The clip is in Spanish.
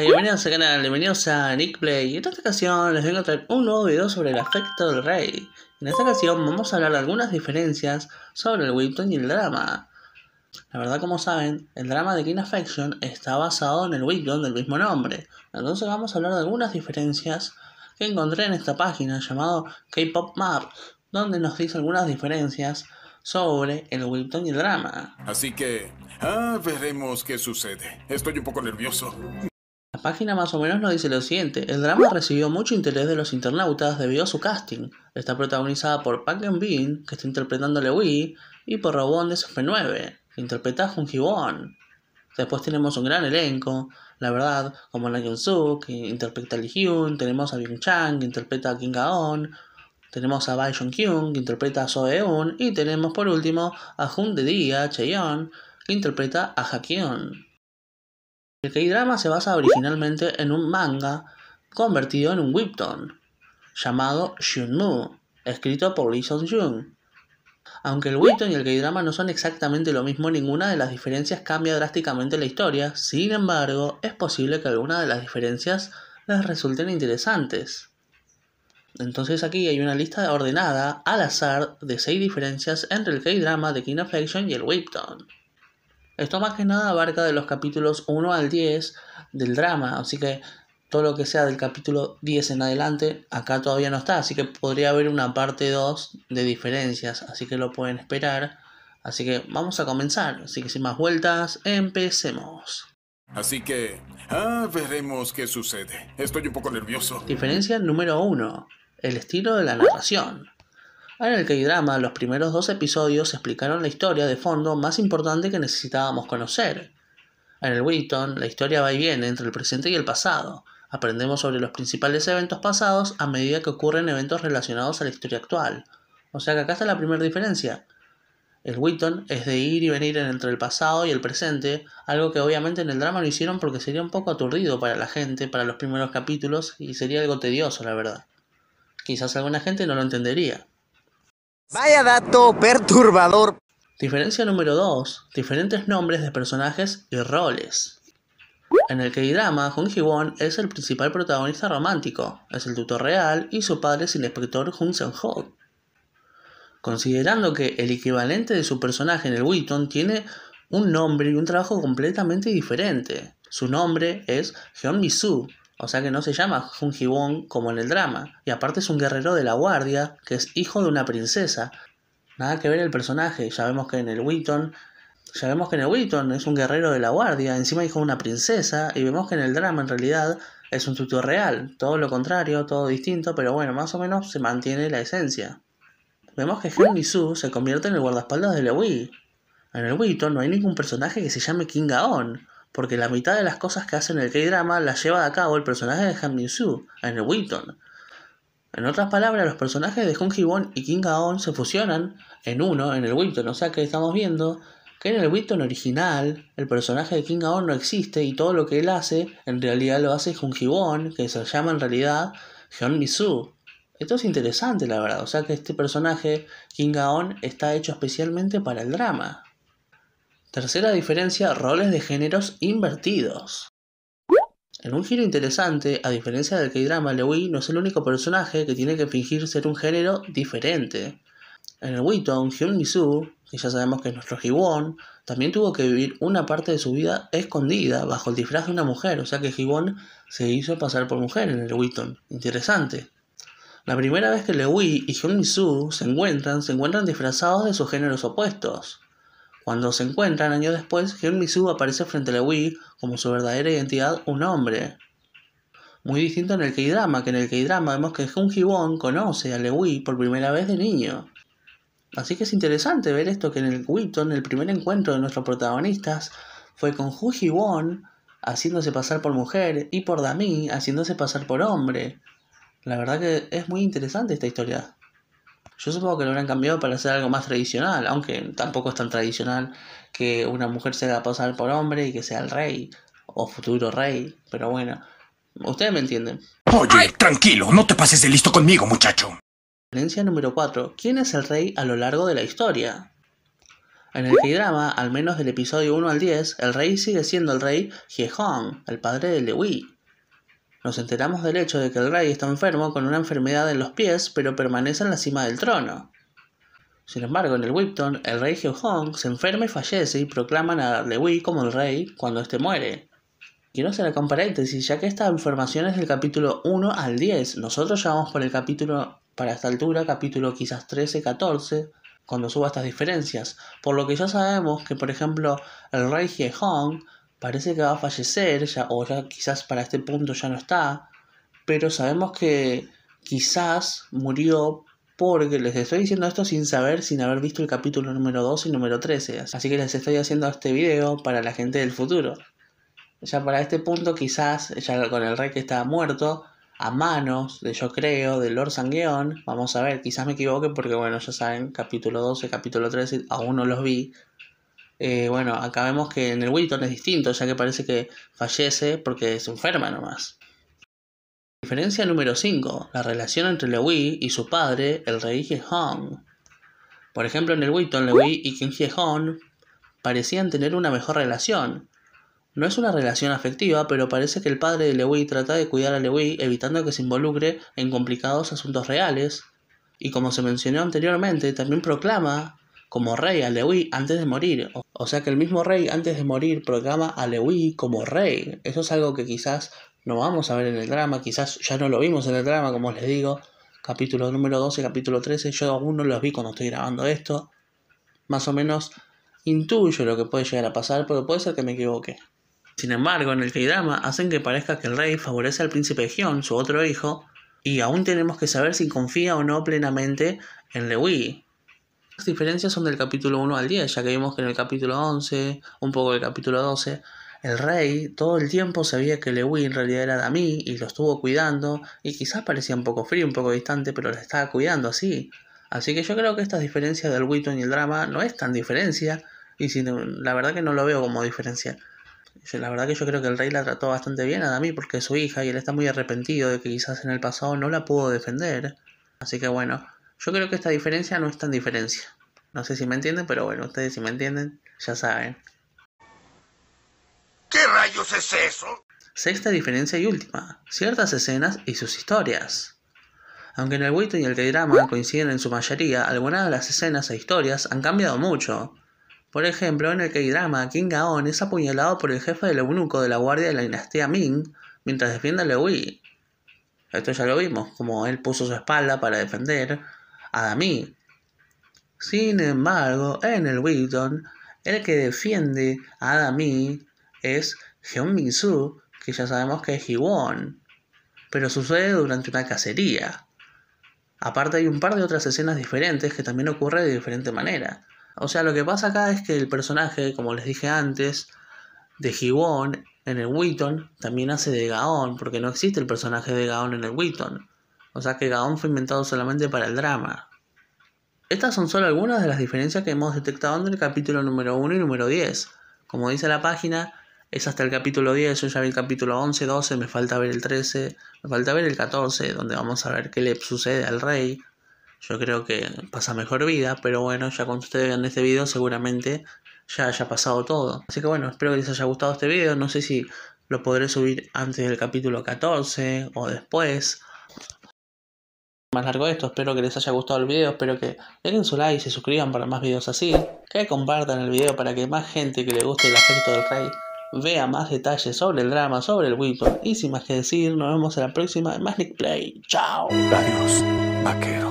bienvenidos al canal, bienvenidos a Nick Play. En esta ocasión les vengo a traer un nuevo video sobre el afecto del rey. En esta ocasión vamos a hablar de algunas diferencias sobre el Whipton y el drama. La verdad, como saben, el drama de King Affection está basado en el Whipton del mismo nombre. Entonces vamos a hablar de algunas diferencias que encontré en esta página llamado K-Pop Map, donde nos dice algunas diferencias sobre el Wilton y el drama. Así que, ah, veremos qué sucede. Estoy un poco nervioso. La página más o menos nos dice lo siguiente, el drama recibió mucho interés de los internautas debido a su casting. Está protagonizada por Park Eun Bin, que está interpretando a Lewi, y por Robon de SF9, que interpreta a Jung ji won Después tenemos un gran elenco, la verdad, como Na Kyung-soo, que interpreta a Lee Hyun, tenemos a Byung Chang, que interpreta a Kim Ga-on, tenemos a Bai Jong-kyung, que interpreta a Soe Eun, y tenemos por último a Jung de Dia, Cheon, que interpreta a Ha Kyun. El K-drama se basa originalmente en un manga convertido en un webtoon llamado Shunmu, escrito por Lee Song Jun. Aunque el webtoon y el K-drama no son exactamente lo mismo, ninguna de las diferencias cambia drásticamente la historia. Sin embargo, es posible que alguna de las diferencias les resulten interesantes. Entonces aquí hay una lista ordenada al azar de seis diferencias entre el K-drama de King of Action y el webtoon. Esto más que nada abarca de los capítulos 1 al 10 del drama, así que todo lo que sea del capítulo 10 en adelante, acá todavía no está, así que podría haber una parte 2 de diferencias, así que lo pueden esperar. Así que vamos a comenzar, así que sin más vueltas, empecemos. Así que, ah, veremos qué sucede. Estoy un poco nervioso. Diferencia número 1, el estilo de la narración. En el K-drama, los primeros dos episodios explicaron la historia de fondo más importante que necesitábamos conocer. En el Wheaton, la historia va y viene entre el presente y el pasado. Aprendemos sobre los principales eventos pasados a medida que ocurren eventos relacionados a la historia actual. O sea que acá está la primera diferencia. El Wheaton es de ir y venir entre el pasado y el presente, algo que obviamente en el drama lo hicieron porque sería un poco aturdido para la gente, para los primeros capítulos, y sería algo tedioso, la verdad. Quizás alguna gente no lo entendería. Vaya dato perturbador. Diferencia número 2. Diferentes nombres de personajes y roles. En el K-drama, Hong Ji-won es el principal protagonista romántico, es el tutor real y su padre es el inspector Hun Seung-ho. Considerando que el equivalente de su personaje en el Witton tiene un nombre y un trabajo completamente diferente. Su nombre es Hyun Mi-soo o sea que no se llama Jung Ji como en el drama. Y aparte es un guerrero de la guardia, que es hijo de una princesa. Nada que ver el personaje. Ya vemos que en el Wheaton ya vemos que en el es un guerrero de la guardia, encima hijo de una princesa, y vemos que en el drama en realidad es un tutor real, todo lo contrario, todo distinto, pero bueno, más o menos se mantiene la esencia. Vemos que y Su se convierte en el guardaespaldas de lewi En el Wheaton no hay ningún personaje que se llame King Gaon porque la mitad de las cosas que hace en el K-drama las lleva a cabo el personaje de Han min en el Wilton. En otras palabras, los personajes de Hong y Kim ga se fusionan en uno en el Wilton. o sea que estamos viendo que en el Wilton original el personaje de Kim ga no existe y todo lo que él hace en realidad lo hace Hong que se llama en realidad Hyun mi Esto es interesante, la verdad. O sea que este personaje, King Gaon, está hecho especialmente para el drama. Tercera diferencia, roles de géneros invertidos. En un giro interesante, a diferencia del K-drama, Lewi no es el único personaje que tiene que fingir ser un género diferente. En el Witton, Hyun Misu, que ya sabemos que es nuestro Won, también tuvo que vivir una parte de su vida escondida bajo el disfraz de una mujer, o sea que Won se hizo pasar por mujer en el Witton. Interesante. La primera vez que Lewi y Hyun Misu se encuentran, se encuentran disfrazados de sus géneros opuestos. Cuando se encuentran años después, Su aparece frente a Lewi como su verdadera identidad un hombre. Muy distinto en el K-drama, que en el K-drama vemos que Jung won conoce a Lewi por primera vez de niño. Así que es interesante ver esto que en el Witton el primer encuentro de nuestros protagonistas fue con Jung won haciéndose pasar por mujer y por Dami haciéndose pasar por hombre. La verdad que es muy interesante esta historia. Yo supongo que lo habrán cambiado para hacer algo más tradicional, aunque tampoco es tan tradicional que una mujer se haga pasar por hombre y que sea el rey o futuro rey, pero bueno, ustedes me entienden. Oye, tranquilo, no te pases de listo conmigo, muchacho. Referencia número 4. ¿Quién es el rey a lo largo de la historia? En el K-drama, al menos del episodio 1 al 10, el rey sigue siendo el rey hye el padre de Lewi. Nos enteramos del hecho de que el rey está enfermo con una enfermedad en los pies, pero permanece en la cima del trono. Sin embargo, en el Wipton, el rey Hong se enferma y fallece y proclaman a Lewi como el rey cuando éste muere. Quiero hacer acá un paréntesis, ya que esta información es del capítulo 1 al 10. Nosotros ya vamos por el capítulo, para esta altura, capítulo quizás 13, 14, cuando suba estas diferencias. Por lo que ya sabemos que, por ejemplo, el rey Hong parece que va a fallecer, ya, o ya quizás para este punto ya no está, pero sabemos que quizás murió porque les estoy diciendo esto sin saber, sin haber visto el capítulo número 12 y número 13, así que les estoy haciendo este video para la gente del futuro. Ya para este punto quizás, ya con el rey que estaba muerto, a manos de yo creo, de Lord Sangueón, vamos a ver, quizás me equivoque porque bueno, ya saben, capítulo 12, capítulo 13, aún no los vi, eh, bueno, acá vemos que en el Wilton es distinto, ya que parece que fallece porque se enferma nomás. Diferencia número 5, la relación entre Lewi y su padre, el rey Hong. Por ejemplo, en el Wilton, Lewi y King Hong parecían tener una mejor relación. No es una relación afectiva, pero parece que el padre de Lewi trata de cuidar a Lewi evitando que se involucre en complicados asuntos reales. Y como se mencionó anteriormente, también proclama como rey a Lewi antes de morir. O sea que el mismo rey antes de morir proclama a Lewi como rey. Eso es algo que quizás no vamos a ver en el drama, quizás ya no lo vimos en el drama, como les digo. Capítulo número 12, capítulo 13, yo aún no los vi cuando estoy grabando esto. Más o menos intuyo lo que puede llegar a pasar, pero puede ser que me equivoque. Sin embargo, en el que drama hacen que parezca que el rey favorece al príncipe Gion, su otro hijo, y aún tenemos que saber si confía o no plenamente en Lewi diferencias son del capítulo 1 al 10, ya que vimos que en el capítulo 11, un poco del capítulo 12, el rey todo el tiempo sabía que Lewin en realidad era Dami y lo estuvo cuidando y quizás parecía un poco frío, un poco distante, pero la estaba cuidando así. Así que yo creo que estas diferencias del Witton y el drama no es tan diferencia y la verdad que no lo veo como diferencia. la verdad que yo creo que el rey la trató bastante bien a Dami porque es su hija y él está muy arrepentido de que quizás en el pasado no la pudo defender. Así que bueno, yo creo que esta diferencia no es tan diferencia. No sé si me entienden, pero bueno, ustedes si me entienden, ya saben. ¿Qué rayos es eso? Sexta diferencia y última, ciertas escenas y sus historias. Aunque en el Witten y el K-drama coinciden en su mayoría, algunas de las escenas e historias han cambiado mucho. Por ejemplo, en el K-drama, King Gaon es apuñalado por el jefe del eunuco de la guardia de la dinastía Ming mientras defiende a Lewi. Esto ya lo vimos, como él puso su espalda para defender Adami. Sin embargo, en el Wilton, el que defiende a Adami es Hyun Min que ya sabemos que es Hiwon. Pero sucede durante una cacería. Aparte hay un par de otras escenas diferentes que también ocurre de diferente manera. O sea, lo que pasa acá es que el personaje, como les dije antes, de Hee-Won en el Witton también hace de Gaon, porque no existe el personaje de Gaon en el Witton. O sea que Gaon fue inventado solamente para el drama. Estas son solo algunas de las diferencias que hemos detectado entre el capítulo número 1 y número 10. Como dice la página, es hasta el capítulo 10, yo ya vi el capítulo 11, 12, me falta ver el 13, me falta ver el 14, donde vamos a ver qué le sucede al rey. Yo creo que pasa mejor vida, pero bueno, ya cuando ustedes vean este video seguramente ya haya pasado todo. Así que bueno, espero que les haya gustado este video, no sé si lo podré subir antes del capítulo 14 o después más largo esto, espero que les haya gustado el video, espero que den su like, y se suscriban para más videos así, que compartan el video para que más gente que le guste el aspecto del rey vea más detalles sobre el drama, sobre el Whipple, y sin más que decir, nos vemos en la próxima Magic Play, chao. Adiós, vaquero.